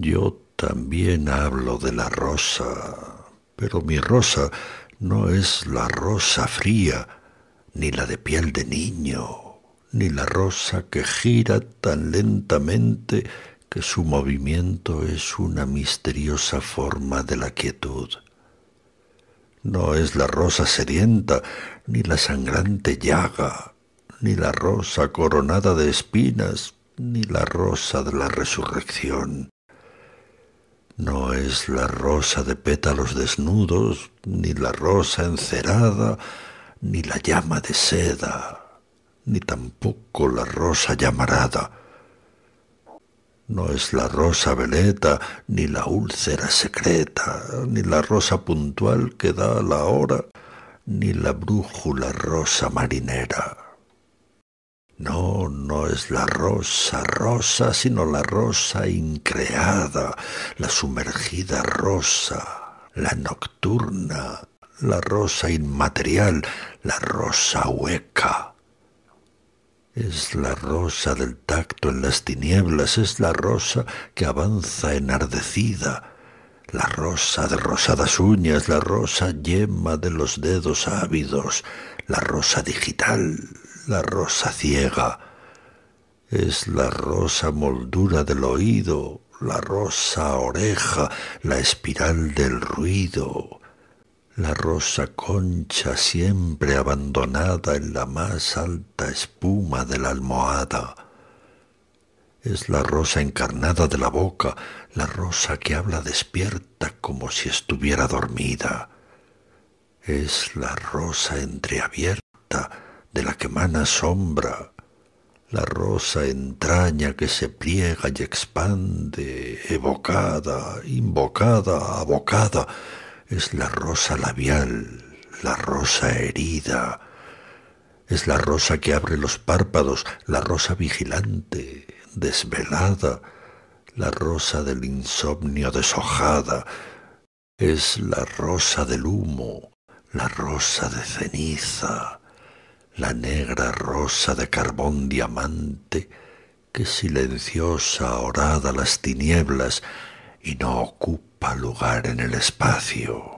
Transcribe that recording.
Yo también hablo de la rosa, pero mi rosa no es la rosa fría, ni la de piel de niño, ni la rosa que gira tan lentamente que su movimiento es una misteriosa forma de la quietud. No es la rosa sedienta, ni la sangrante llaga, ni la rosa coronada de espinas, ni la rosa de la resurrección. No es la rosa de pétalos desnudos, ni la rosa encerada, ni la llama de seda, ni tampoco la rosa llamarada. No es la rosa veleta, ni la úlcera secreta, ni la rosa puntual que da la hora, ni la brújula rosa marinera. No, no es la rosa, rosa, sino la rosa increada, la sumergida rosa, la nocturna, la rosa inmaterial, la rosa hueca. Es la rosa del tacto en las tinieblas, es la rosa que avanza enardecida, la rosa de rosadas uñas, la rosa yema de los dedos ávidos, la rosa digital, la rosa ciega, es la rosa moldura del oído, la rosa oreja, la espiral del ruido, la rosa concha siempre abandonada en la más alta espuma de la almohada. Es la rosa encarnada de la boca, la rosa que habla despierta como si estuviera dormida. Es la rosa entreabierta, de la que mana sombra, la rosa entraña que se pliega y expande, evocada, invocada, abocada, es la rosa labial, la rosa herida, es la rosa que abre los párpados, la rosa vigilante, desvelada, la rosa del insomnio deshojada, es la rosa del humo, la rosa de ceniza, la negra rosa de carbón diamante que silenciosa orada las tinieblas y no ocupa lugar en el espacio.